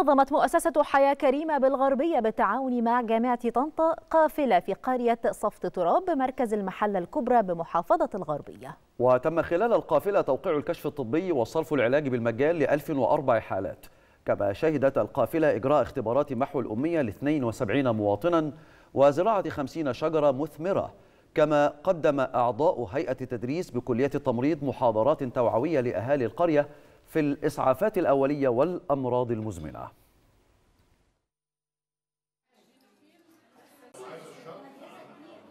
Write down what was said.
نظمت مؤسسة حياة كريمة بالغربية بالتعاون مع جامعة طنطا قافلة في قرية صفت تراب بمركز المحلة الكبرى بمحافظة الغربية وتم خلال القافلة توقيع الكشف الطبي وصرف العلاج بالمجان ل 1004 حالات كما شهدت القافلة إجراء اختبارات محو الأمية ل 72 مواطنا وزراعة 50 شجرة مثمرة كما قدم أعضاء هيئة التدريس بكلية التمريض محاضرات توعوية لأهالي القرية في الإسعافات الأولية والأمراض المزمنة